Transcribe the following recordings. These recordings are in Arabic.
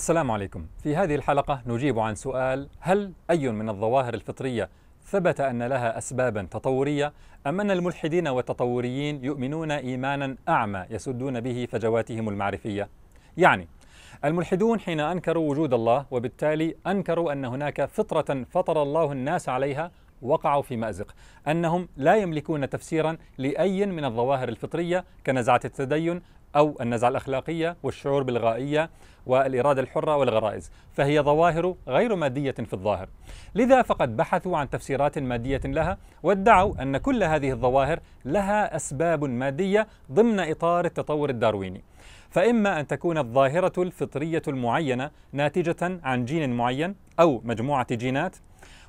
السلام عليكم في هذه الحلقة نجيب عن سؤال هل أي من الظواهر الفطرية ثبت أن لها أسبابا تطورية أم أن الملحدين والتطوريين يؤمنون إيمانا أعمى يسدون به فجواتهم المعرفية يعني الملحدون حين أنكروا وجود الله وبالتالي أنكروا أن هناك فطرة فطر الله الناس عليها وقعوا في مأزق أنهم لا يملكون تفسيرا لأي من الظواهر الفطرية كنزعة التدين أو النزعة الأخلاقية والشعور بالغائية والإرادة الحرة والغرائز فهي ظواهر غير مادية في الظاهر لذا فقد بحثوا عن تفسيرات مادية لها وادعوا أن كل هذه الظواهر لها أسباب مادية ضمن إطار التطور الدارويني فإما أن تكون الظاهرة الفطرية المعينة ناتجة عن جين معين أو مجموعة جينات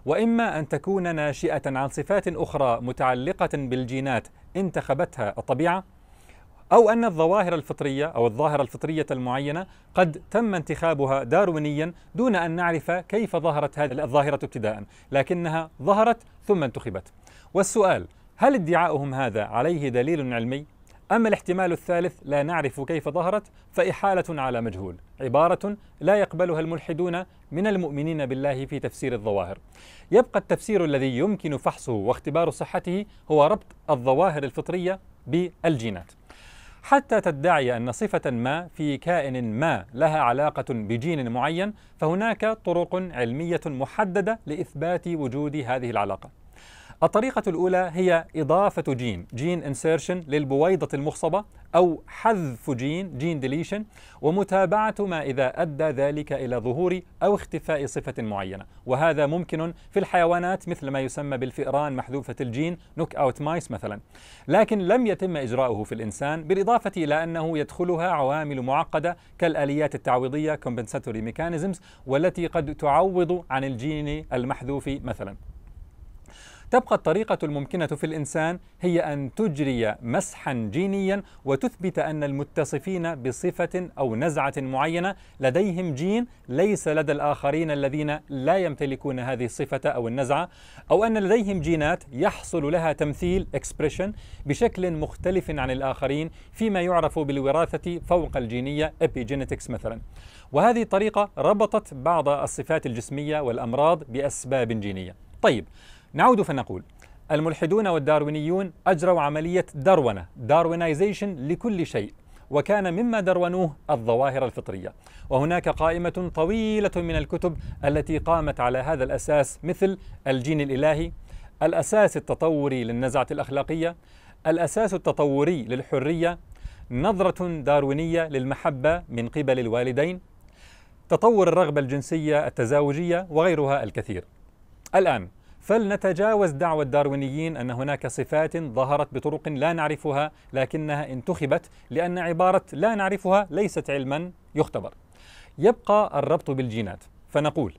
واما ان تكون ناشئه عن صفات اخرى متعلقه بالجينات انتخبتها الطبيعه أو أن الظواهر الفطرية أو الظاهرة الفطرية المعينة قد تم انتخابها داروينيا دون أن نعرف كيف ظهرت هذه الظاهرة ابتداء لكنها ظهرت ثم انتخبت والسؤال هل ادعاؤهم هذا عليه دليل علمي؟ أما الاحتمال الثالث لا نعرف كيف ظهرت فإحالة على مجهول عبارة لا يقبلها الملحدون من المؤمنين بالله في تفسير الظواهر يبقى التفسير الذي يمكن فحصه واختبار صحته هو ربط الظواهر الفطرية بالجينات حتى تدعي أن صفة ما في كائن ما لها علاقة بجين معين فهناك طرق علمية محددة لإثبات وجود هذه العلاقة الطريقة الأولى هي إضافة جين جين انسيرشن للبويضة المخصبة أو حذف جين جين ديليشن ومتابعة ما إذا أدى ذلك إلى ظهور أو اختفاء صفة معينة وهذا ممكن في الحيوانات مثل ما يسمى بالفئران محذوفة الجين نوك أوت مايس مثلا لكن لم يتم إجراؤه في الإنسان بالإضافة إلى أنه يدخلها عوامل معقدة كالآليات التعويضية compensatory mechanisms والتي قد تعوض عن الجين المحذوف مثلا تبقى الطريقة الممكنة في الإنسان هي أن تجري مسحا جينيا وتثبت أن المتصفين بصفة أو نزعة معينة لديهم جين ليس لدى الآخرين الذين لا يمتلكون هذه الصفة أو النزعة أو أن لديهم جينات يحصل لها تمثيل expression بشكل مختلف عن الآخرين فيما يعرف بالوراثة فوق الجينية epigenetics مثلا وهذه الطريقة ربطت بعض الصفات الجسمية والأمراض بأسباب جينية طيب نعود فنقول الملحدون والداروينيون أجروا عملية درونة داروينايزيشن لكل شيء وكان مما درونوه الظواهر الفطرية وهناك قائمة طويلة من الكتب التي قامت على هذا الأساس مثل الجين الإلهي الأساس التطوري للنزعة الأخلاقية الأساس التطوري للحرية نظرة داروينية للمحبة من قبل الوالدين تطور الرغبة الجنسية التزاوجية وغيرها الكثير الآن فلنتجاوز دعوة الداروينيين أن هناك صفات ظهرت بطرق لا نعرفها لكنها انتخبت لأن عبارة لا نعرفها ليست علما يختبر يبقى الربط بالجينات فنقول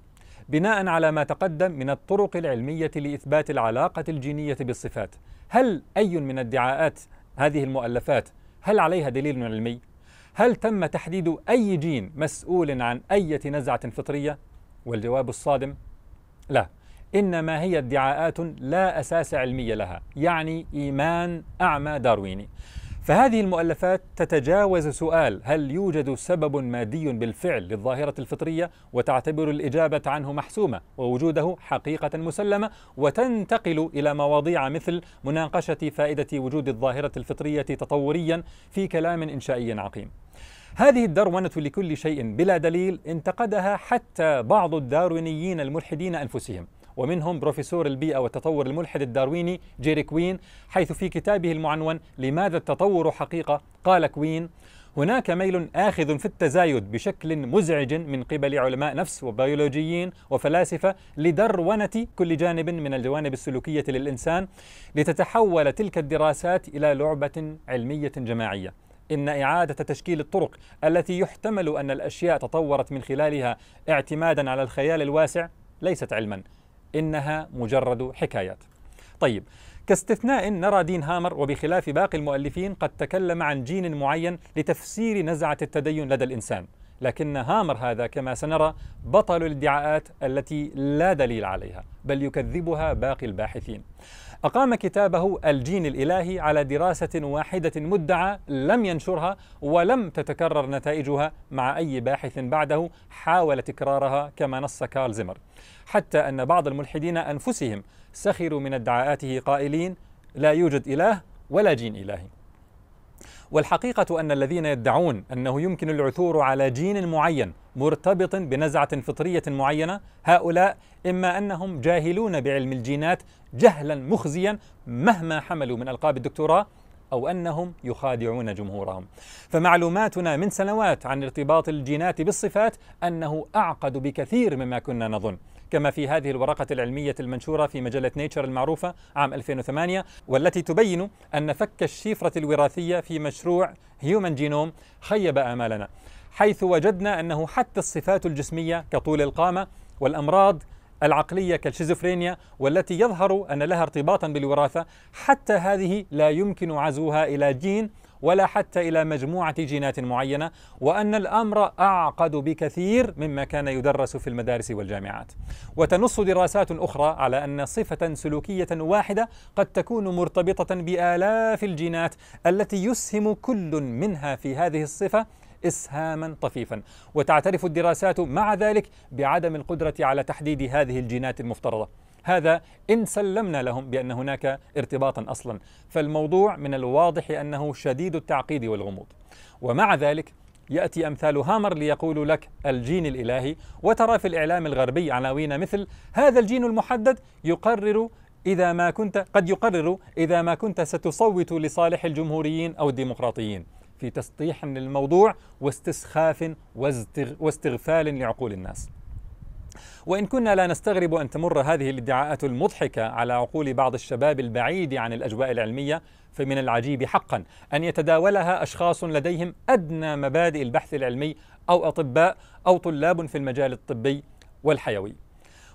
بناء على ما تقدم من الطرق العلمية لإثبات العلاقة الجينية بالصفات هل أي من ادعاءات هذه المؤلفات هل عليها دليل علمي؟ هل تم تحديد أي جين مسؤول عن أي نزعة فطرية؟ والجواب الصادم لا إنما هي ادعاءات لا أساس علمي لها يعني إيمان أعمى دارويني فهذه المؤلفات تتجاوز سؤال هل يوجد سبب مادي بالفعل للظاهرة الفطرية وتعتبر الإجابة عنه محسومة ووجوده حقيقة مسلمة وتنتقل إلى مواضيع مثل مناقشة فائدة وجود الظاهرة الفطرية تطوريا في كلام إنشائي عقيم. هذه الدرونة لكل شيء بلا دليل انتقدها حتى بعض الداروينيين الملحدين أنفسهم ومنهم بروفيسور البيئة والتطور الملحد الدارويني جيري كوين حيث في كتابه المعنون لماذا التطور حقيقة قال كوين هناك ميل آخذ في التزايد بشكل مزعج من قبل علماء نفس وبيولوجيين وفلاسفة لدرونة كل جانب من الجوانب السلوكية للإنسان لتتحول تلك الدراسات إلى لعبة علمية جماعية إن إعادة تشكيل الطرق التي يحتمل أن الأشياء تطورت من خلالها اعتمادا على الخيال الواسع ليست علما إنها مجرد حكايات طيب كاستثناء نرى دين هامر وبخلاف باقي المؤلفين قد تكلم عن جين معين لتفسير نزعة التدين لدى الإنسان لكن هامر هذا كما سنرى بطل الادعاءات التي لا دليل عليها بل يكذبها باقي الباحثين أقام كتابه الجين الإلهي على دراسة واحدة مدعى لم ينشرها ولم تتكرر نتائجها مع أي باحث بعده حاول تكرارها كما نص كارل زيمر حتى أن بعض الملحدين أنفسهم سخروا من ادعاءاته قائلين لا يوجد إله ولا جين إلهي والحقيقة أن الذين يدعون أنه يمكن العثور على جين معين مرتبط بنزعة فطرية معينة هؤلاء إما أنهم جاهلون بعلم الجينات جهلا مخزيا مهما حملوا من ألقاب الدكتوراه أو أنهم يخادعون جمهورهم فمعلوماتنا من سنوات عن ارتباط الجينات بالصفات أنه أعقد بكثير مما كنا نظن كما في هذه الورقة العلمية المنشورة في مجلة نيتشر المعروفة عام 2008 والتي تبين أن فك الشفرة الوراثية في مشروع هيومن جينوم خيب آمالنا حيث وجدنا أنه حتى الصفات الجسمية كطول القامة والأمراض العقلية كالشيزوفرينيا والتي يظهر أن لها ارتباطا بالوراثة حتى هذه لا يمكن عزوها إلى جين ولا حتى إلى مجموعة جينات معينة وأن الأمر أعقد بكثير مما كان يدرس في المدارس والجامعات وتنص دراسات أخرى على أن صفة سلوكية واحدة قد تكون مرتبطة بآلاف الجينات التي يسهم كل منها في هذه الصفة اسهاما طفيفا وتعترف الدراسات مع ذلك بعدم القدره على تحديد هذه الجينات المفترضه هذا إن سلمنا لهم بأن هناك ارتباطا أصلا فالموضوع من الواضح أنه شديد التعقيد والغموض ومع ذلك يأتي أمثال هامر ليقول لك الجين الإلهي وترى في الإعلام الغربي عناوين مثل هذا الجين المحدد يقرر إذا ما كنت قد يقرر إذا ما كنت ستصوت لصالح الجمهوريين أو الديمقراطيين في تسطيح للموضوع واستسخاف واستغفال لعقول الناس وإن كنا لا نستغرب أن تمر هذه الادعاءات المضحكة على عقول بعض الشباب البعيد عن الأجواء العلمية فمن العجيب حقا أن يتداولها أشخاص لديهم أدنى مبادئ البحث العلمي أو أطباء أو طلاب في المجال الطبي والحيوي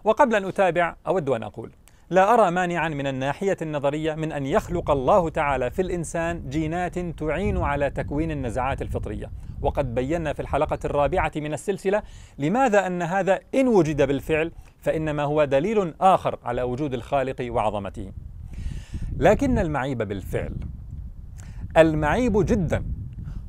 وقبل أن أتابع أود أن أقول لا أرى مانعا من الناحية النظرية من أن يخلق الله تعالى في الإنسان جينات تعين على تكوين النزعات الفطرية وقد بينا في الحلقة الرابعة من السلسلة لماذا أن هذا إن وجد بالفعل فإنما هو دليل آخر على وجود الخالق وعظمته لكن المعيب بالفعل المعيب جدا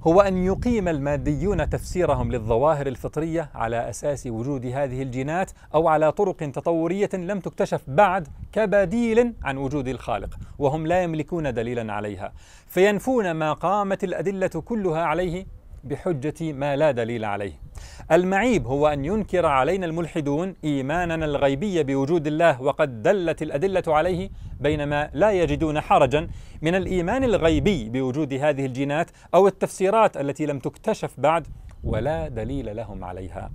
هو أن يقيم الماديون تفسيرهم للظواهر الفطرية على أساس وجود هذه الجينات أو على طرق تطورية لم تكتشف بعد كبديل عن وجود الخالق وهم لا يملكون دليلا عليها فينفون ما قامت الأدلة كلها عليه بحجة ما لا دليل عليه المعيب هو أن ينكر علينا الملحدون إيماننا الغيبي بوجود الله وقد دلت الأدلة عليه بينما لا يجدون حرجا من الإيمان الغيبي بوجود هذه الجينات أو التفسيرات التي لم تكتشف بعد ولا دليل لهم عليها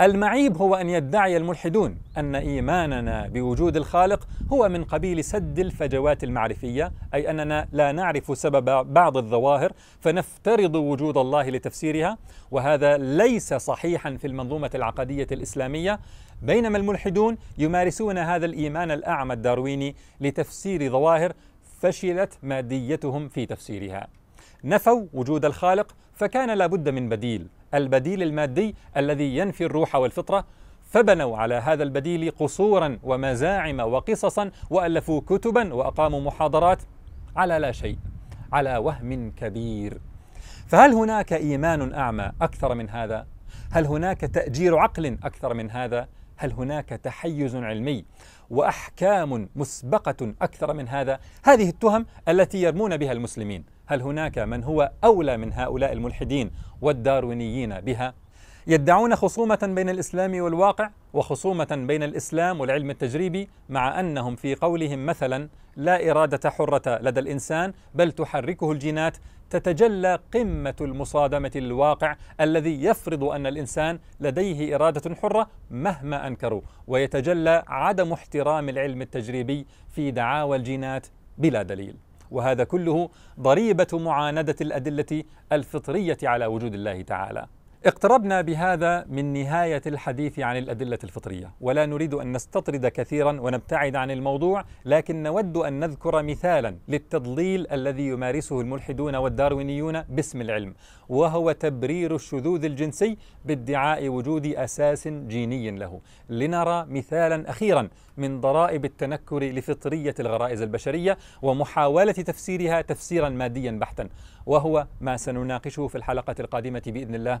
المعيب هو ان يدعي الملحدون ان ايماننا بوجود الخالق هو من قبيل سد الفجوات المعرفيه اي اننا لا نعرف سبب بعض الظواهر فنفترض وجود الله لتفسيرها وهذا ليس صحيحا في المنظومه العقديه الاسلاميه بينما الملحدون يمارسون هذا الايمان الاعمى الدارويني لتفسير ظواهر فشلت ماديتهم في تفسيرها نفوا وجود الخالق فكان لابد من بديل البديل المادي الذي ينفي الروح والفطرة فبنوا على هذا البديل قصورا ومزاعم وقصصا والفوا كتبا واقاموا محاضرات على لا شيء على وهم كبير فهل هناك ايمان اعمى اكثر من هذا هل هناك تاجير عقل اكثر من هذا هل هناك تحيز علمي واحكام مسبقه اكثر من هذا هذه التهم التي يرمون بها المسلمين هل هناك من هو اولى من هؤلاء الملحدين والداروينيين بها يدعون خصومة بين الإسلام والواقع وخصومة بين الإسلام والعلم التجريبي مع أنهم في قولهم مثلا لا إرادة حرة لدى الإنسان بل تحركه الجينات تتجلى قمة المصادمة للواقع الذي يفرض أن الإنسان لديه إرادة حرة مهما أنكروا ويتجلى عدم احترام العلم التجريبي في دعاوى الجينات بلا دليل وهذا كله ضريبة معاندة الأدلة الفطرية على وجود الله تعالى اقتربنا بهذا من نهاية الحديث عن الأدلة الفطرية ولا نريد أن نستطرد كثيرا ونبتعد عن الموضوع لكن نود أن نذكر مثالا للتضليل الذي يمارسه الملحدون والداروينيون باسم العلم وهو تبرير الشذوذ الجنسي بادعاء وجود أساس جيني له لنرى مثالا أخيرا من ضرائب التنكر لفطرية الغرائز البشرية ومحاولة تفسيرها تفسيرا ماديا بحتا وهو ما سنناقشه في الحلقة القادمة بإذن الله